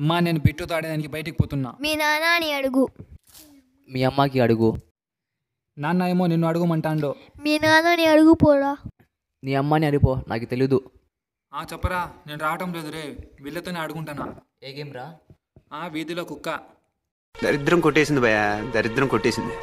అమ్మా నేను బిట్టు తాడేదానికి బయటికి పోతున్నా మీ నాన్నని అడుగు మీ అమ్మకి అడుగు నాన్న ఏమో నిన్ను అడుగుమంటాండు మీ నాన్నని అడుగు పోరా నీ అమ్మని అడిపో నాకు తెలీదు ఆ చెప్పరా నేను రావటం లేదు రే వీళ్ళతోనే అడుగుంటానా ఏ గేమ్ రా ఆ వీధిలో కుక్క దరిద్రం కొట్టేసింది భయ దరిద్రం కొట్టేసింది